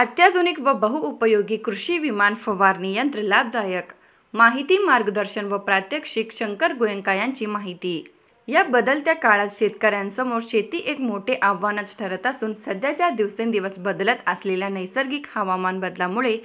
अत्याधुनिक व बहुउपयोगी कृषी विमान फवारणी यंत्र लाभदायक माहिती मार्गदर्शन व प्रात्यक्षिक शंकर गोयंका यांची माहिती या बदलत्या काळात शेतकऱ्यांसमोर शेती एक मोठे आव्हानच ठरत असून सध्याच्या दिवसेंदिवस बदलत असलेल्या नैसर्गिक हवामान बदलामुळे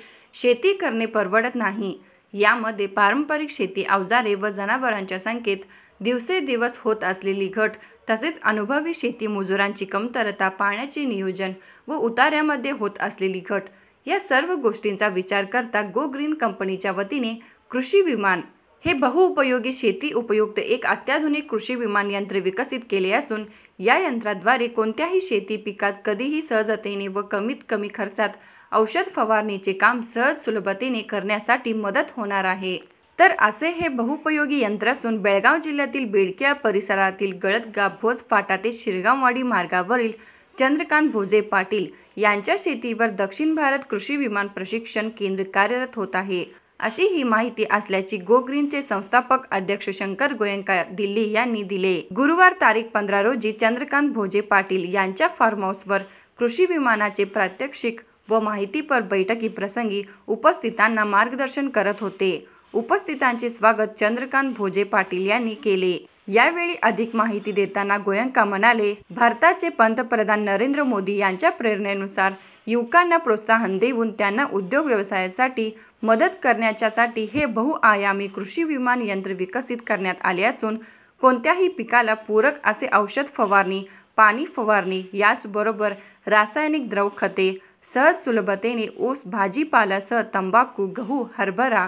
शेती करणे परवडत नाही यामध्ये पारंपरिक शेती अवजारे व जनावरांच्या संख्येत दिवसेदिवस होत असलेली घट तसेच अनुभवी शेती मजुरांची कमतरता पाण्याचे नियोजन व उतार्यामध्ये होत असलेली घट या सर्व गोष्टींचा विचार करता गो ग्रीन कंपनीच्या वतीने कृषी विमान हे बहुउपयोगी शेती उपयुक्त एक अत्याधुनिक कृषी विमान यंत्र विकसित केले असून या यंत्राद्वारे कोणत्याही शेती पिकात कधीही सहजतेने व कमीत कमी खर्चात औषध फवारणीचे काम सहज सुलभतेने करण्यासाठी मदत होणार आहे तर असे हे बहुपयोगी यंत्र असून बेळगाव जिल्ह्यातील बेडकेळ परिसरातील गळतगाव भोज फाटा ते शिरगाववाडी मार्गावरील चंद्रकांत भोजे पाटील यांच्या शेतीवर दक्षिण भारत कृषी विमान प्रशिक्षण केंद्र कार्यरत होत आहे अशी ही माहिती असल्याची गो संस्थापक अध्यक्ष शंकर गोयंका दिल्ली यांनी दिले गुरुवार तारीख पंधरा रोजी चंद्रकांत भोजे पाटील यांच्या फार्म हाऊसवर कृषी विमानाचे प्रात्यक्षिक व माहितीपर बैठकी प्रसंगी उपस्थितांना मार्गदर्शन करत होते उपस्थितांचे स्वागत चंद्रकांत भोजे पाटील यांनी केले यावेळी अधिक माहिती देताना गोयंका म्हणाले भारताचे पंतप्रधान नरेंद्र मोदी यांच्या प्रेरणेनुसार युवकांना प्रोत्साहन देऊन त्यांना उद्योग व्यवसायासाठी मदत करण्याच्यासाठी हे बहुआयामी कृषी विमान यंत्र विकसित करण्यात आले असून कोणत्याही पिकाला पूरक असे औषध फवारणी पाणी फवारणी याचबरोबर रासायनिक द्रव खते सहज सुलभतेने ऊस भाजीपालासह तंबाखू गहू हरभरा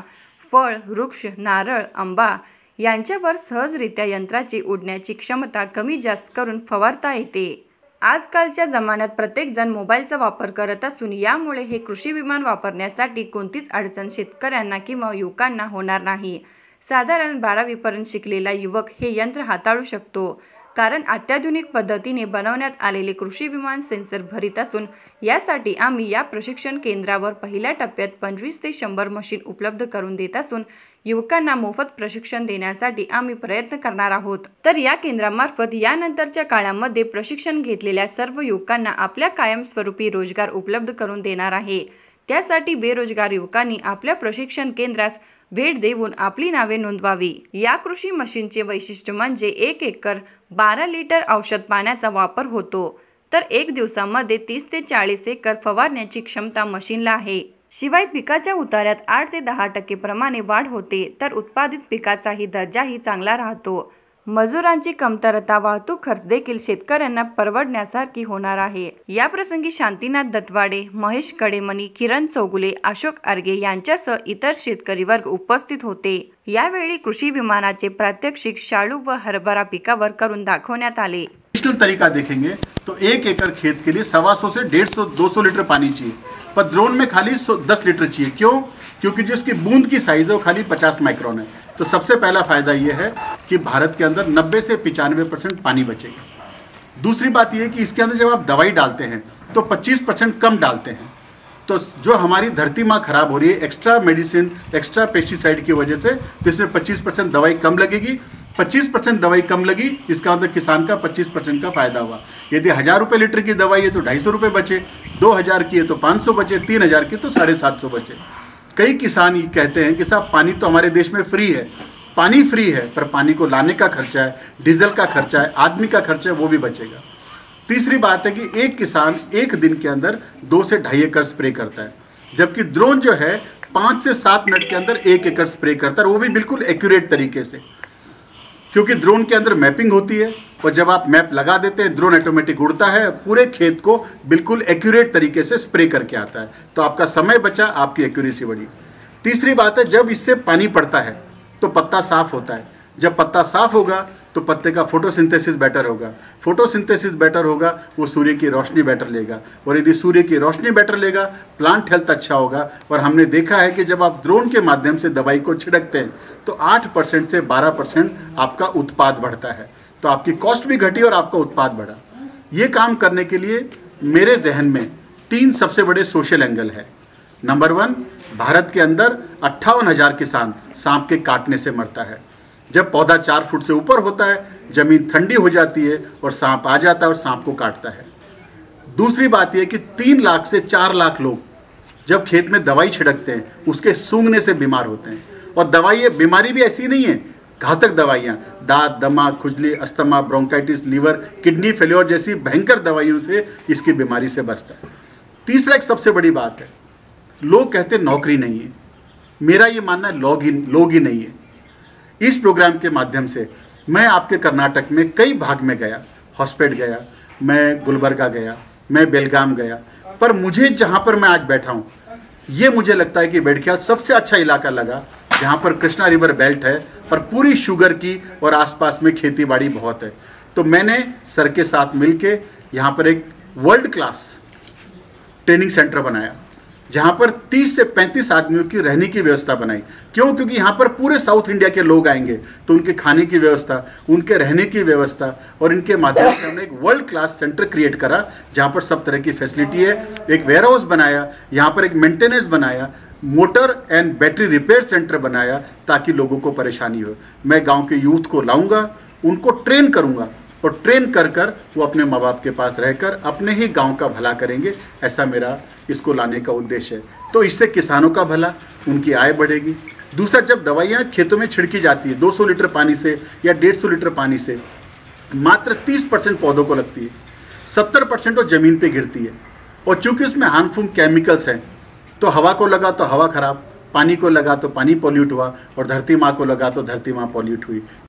फळ वृक्ष नारळ आंबा यांच्यावर सहजरित्या यंत्राची उडण्याची क्षमता कमी जास्त करून फवारता येते आजकालच्या जमान्यात प्रत्येकजण मोबाईलचा वापर करत असून यामुळे हे कृषी विमान वापरण्यासाठी कोणतीच अडचण शेतकऱ्यांना किंवा युवकांना होणार नाही साधारण बारावीपर्यंत शिकलेला युवक हे यंत्र हाताळू शकतो कारण अत्याधुनिक पद्धतीने बनवण्यात आलेले कृषी विमान सेन्सर भरीत असून यासाठी आम्ही या प्रशिक्षण केंद्रावर पहिल्या टप्प्यात पंचवीस ते शंभर मशीन उपलब्ध करून देत असून युवकांना मोफत प्रशिक्षण देण्यासाठी आम्ही प्रयत्न करणार आहोत तर या केंद्रामार्फत यानंतरच्या काळामध्ये प्रशिक्षण घेतलेल्या सर्व युवकांना आपल्या कायमस्वरूपी रोजगार उपलब्ध करून देणार आहे त्यासाठी बेरोजगार युवकांनी आपल्या प्रशिक्षण केंद्रास भेट देऊन आपली नावे नोंदवावी या कृषी मशीनचे वैशिष्ट्य म्हणजे एक एकर बारा लिटर औषध पाण्याचा वापर होतो तर एक दिवसामध्ये तीस ते चाळीस एकर फवारण्याची क्षमता मशीनला आहे शिवाय पिकाच्या उतार्यात आठ ते दहा टक्के प्रमाणे वाढ होते तर उत्पादित पिकाचाही दर्जाही चांगला राहतो मजुरांची कमतरता वाहतूक खर्च देखी शेतकऱ्यांना परवडण्यासारखी होणार आहे याप्रसंगी दत्वाडे महेश कडेमणी किरण चौगुले अशोक आर्गे यांच्यासह इतर शेतकरी वर्ग उपस्थित होते यावेळी कृषी विमानाचे प्रात्यक्षिक शाळू व हरभरा पिकावर करून दाखवण्यात तरीका देखेंगे तो एक एकड़ खेत के लिए सवा सौ से डेढ़ सौ दो सौ लीटर पानी चाहिए पर ड्रोन में खाली दस लीटर चाहिए क्यों क्योंकि जिसकी बूंद की साइज है वो खाली पचास माइक्रोन है तो सबसे पहला फायदा ये है कि भारत के अंदर 90 से पिचानवे परसेंट पानी बचेगा दूसरी बात यह कि इसके अंदर जब आप दवाई डालते हैं तो 25 परसेंट कम डालते हैं तो जो हमारी धरती माँ खराब हो रही है एक्स्ट्रा मेडिसिन एक्स्ट्रा पेस्टिसाइड की वजह से तो इसमें पच्चीस परसेंट दवाई कम लगेगी 25 परसेंट दवाई कम लगी इसका मतलब किसान का 25 परसेंट का फायदा हुआ यदि हज़ार रुपये लीटर की दवाई है तो ढाई सौ रुपये बचे दो हज़ार की है तो पाँच सौ बचे तीन हज़ार की तो साढ़े सात सौ बचे कई किसान ये कहते हैं कि साहब पानी तो हमारे देश में फ्री है पानी फ्री है पर पानी को लाने का खर्चा है डीजल का खर्चा है आदमी का खर्चा है वो भी बचेगा तीसरी बात है कि एक किसान एक दिन के अंदर दो से ढाई एकड़ स्प्रे करता है जबकि ड्रोन जो है पाँच से सात मिनट के अंदर एक एकड़ स्प्रे करता है वो भी बिल्कुल एक्यूरेट तरीके से क्योंकि ड्रोन के अंदर मैपिंग होती है और जब आप मैप लगा देते हैं ड्रोन ऑटोमेटिक उड़ता है पूरे खेत को बिल्कुल एक्यूरेट तरीके से स्प्रे करके आता है तो आपका समय बचा आपकी एक्यूरेसी बढ़ी तीसरी बात है जब इससे पानी पड़ता है तो पत्ता साफ होता है जब पत्ता साफ होगा तो पत्ते का फोटोसिंथेसिस बेटर होगा फोटोसिंथेसिस बेटर होगा वो सूर्य की रोशनी बेटर लेगा और यदि सूर्य की रोशनी बेटर लेगा प्लांट हेल्थ अच्छा होगा और हमने देखा है कि जब आप ड्रोन के माध्यम से दवाई को छिड़कते हैं तो 8 परसेंट से 12 परसेंट आपका उत्पाद बढ़ता है तो आपकी कॉस्ट भी घटी और आपका उत्पाद बढ़ा ये काम करने के लिए मेरे जहन में तीन सबसे बड़े सोशल एंगल है नंबर वन भारत के अंदर अट्ठावन हजार किसान सांप के काटने से मरता है जब पौधा चार फुट से ऊपर होता है जमीन ठंडी हो जाती है और सांप आ जाता है और सांप को काटता है दूसरी बात यह कि तीन लाख से चार लाख लोग जब खेत में दवाई छिड़कते हैं उसके सूंघने से बीमार होते हैं और दवाई बीमारी भी ऐसी नहीं है घातक दवाइयाँ दांत दमा खुजली asthma bronchitis liver kidney failure जैसी भयंकर दवाइयों से इसकी बीमारी से बचता है तीसरा एक सबसे बड़ी बात है लोग कहते नौकरी नहीं है मेरा ये मानना है लोग ही लोग ही नहीं है इस प्रोग्राम के माध्यम से मैं आपके कर्नाटक में कई भाग में गया हॉस्पेट गया मैं गुलबर्गा गया मैं बेलगाम गया पर मुझे जहाँ पर मैं आज बैठा हूँ ये मुझे लगता है कि बेडख्याल सबसे अच्छा इलाका लगा जहाँ पर कृष्णा रिवर बेल्ट है और पूरी शुगर की और आसपास में खेतीबाड़ी बहुत है तो मैंने सर के साथ मिलके यहाँ पर एक वर्ल्ड क्लास ट्रेनिंग सेंटर बनाया जहाँ पर 30 से 35 आदमियों की रहने की व्यवस्था बनाई क्यों क्योंकि यहाँ पर पूरे साउथ इंडिया के लोग आएंगे तो उनके खाने की व्यवस्था उनके रहने की व्यवस्था और इनके माध्यम से हमने एक वर्ल्ड क्लास सेंटर क्रिएट करा जहाँ पर सब तरह की फैसिलिटी है एक वेयर हाउस बनाया यहाँ पर एक मेंटेनेंस बनाया motor and battery repair centre बनाया ताकि लोगों को परेशानी हो मैं गाँव के यूथ को लाऊँगा उनको ट्रेन करूँगा और ट्रेन कर कर वो अपने माँ बाप के पास रहकर अपने ही गांव का भला करेंगे ऐसा मेरा इसको लाने का उद्देश्य है तो इससे किसानों का भला उनकी आय बढ़ेगी दूसरा जब दवाइयाँ खेतों में छिड़की जाती है 200 लीटर पानी से या 150 लीटर पानी से मात्र 30 परसेंट पौधों को लगती है 70 परसेंट वो ज़मीन पर गिरती है और चूंकि उसमें हार्मफुल केमिकल्स हैं तो हवा को लगा तो हवा खराब पानी को लगा तो पानी पॉल्यूट हुआ और धरती माँ को लगा तो धरती माँ पॉल्यूट हुई